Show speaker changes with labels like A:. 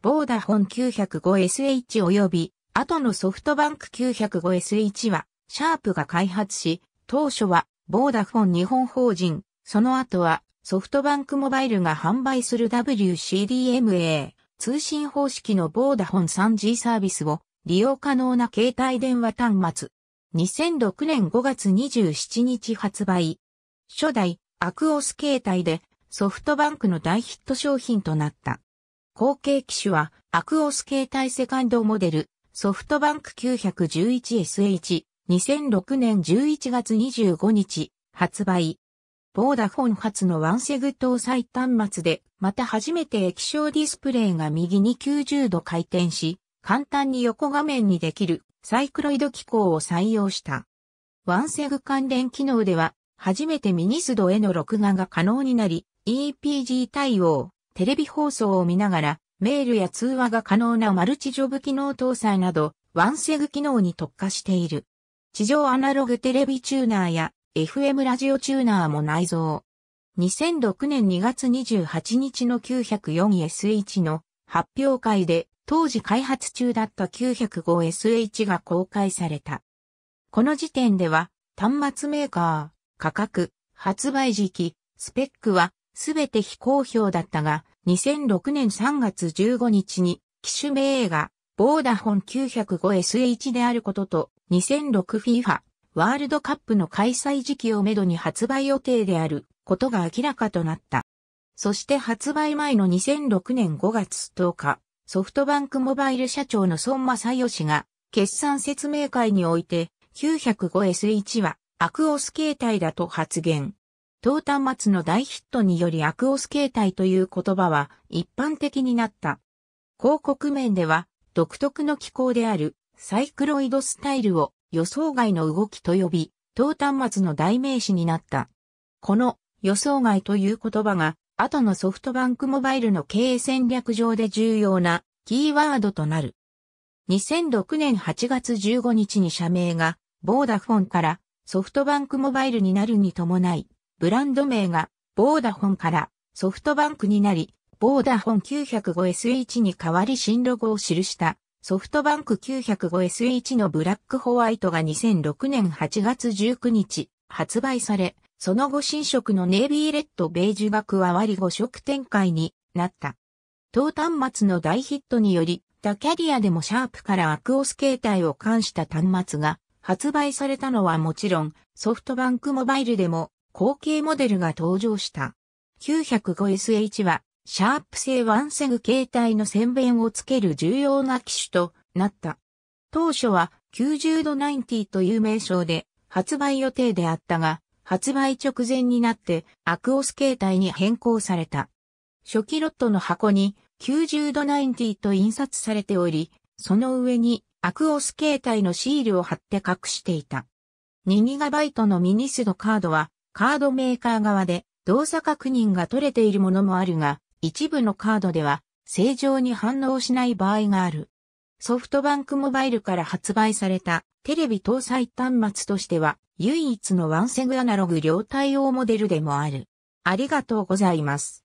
A: ボーダフォン 905SH 及び、後のソフトバンク 905SH は、シャープが開発し、当初は、ボーダフォン日本法人、その後は、ソフトバンクモバイルが販売する WCDMA 通信方式のボーダフォン 3G サービスを利用可能な携帯電話端末。2006年5月27日発売。初代アクオス携帯でソフトバンクの大ヒット商品となった。後継機種は、アクオス携帯セカンドモデル、ソフトバンク 911SH、2006年11月25日、発売。ボーダフォン初のワンセグ搭載端末で、また初めて液晶ディスプレイが右に90度回転し、簡単に横画面にできるサイクロイド機構を採用した。ワンセグ関連機能では、初めてミニスドへの録画が可能になり、EPG 対応、テレビ放送を見ながら、メールや通話が可能なマルチジョブ機能搭載など、ワンセグ機能に特化している。地上アナログテレビチューナーや FM ラジオチューナーも内蔵。2006年2月28日の 904SH の発表会で当時開発中だった 905SH が公開された。この時点では端末メーカー、価格、発売時期、スペックはすべて非公表だったが、2006年3月15日に、機種名映画、ボーダホン 905SH であることと、2006FIFA ワールドカップの開催時期をめどに発売予定であることが明らかとなった。そして発売前の2006年5月10日、ソフトバンクモバイル社長の孫正義が、決算説明会において、905SH は、アクオス形態だと発言。当端末の大ヒットによりアクオス形態という言葉は一般的になった。広告面では独特の機構であるサイクロイドスタイルを予想外の動きと呼び、当端末の代名詞になった。この予想外という言葉が後のソフトバンクモバイルの経営戦略上で重要なキーワードとなる。2006年8月15日に社名がボーダフォンからソフトバンクモバイルになるに伴い、ブランド名がボーダフォンからソフトバンクになり、ボーダフォン 905SH に代わり新ロゴを記したソフトバンク 905SH のブラックホワイトが2006年8月19日発売され、その後新色のネイビーレッドベージュが加わり5色展開になった。当端末の大ヒットにより、他キャリアでもシャープからアクオス形態を冠した端末が発売されたのはもちろん、ソフトバンクモバイルでも後継モデルが登場した。905SH は、シャープ製ワンセグ携帯の線弁をつける重要な機種となった。当初は90度90という名称で発売予定であったが、発売直前になってアクオス形態に変更された。初期ロットの箱に90度90と印刷されており、その上にアクオス形態のシールを貼って隠していた。2GB のミニスドカードはカードメーカー側で動作確認が取れているものもあるが、一部のカードでは正常に反応しない場合がある。ソフトバンクモバイルから発売されたテレビ搭載端末としては唯一のワンセグアナログ両対応モデルでもある。ありがとうございます。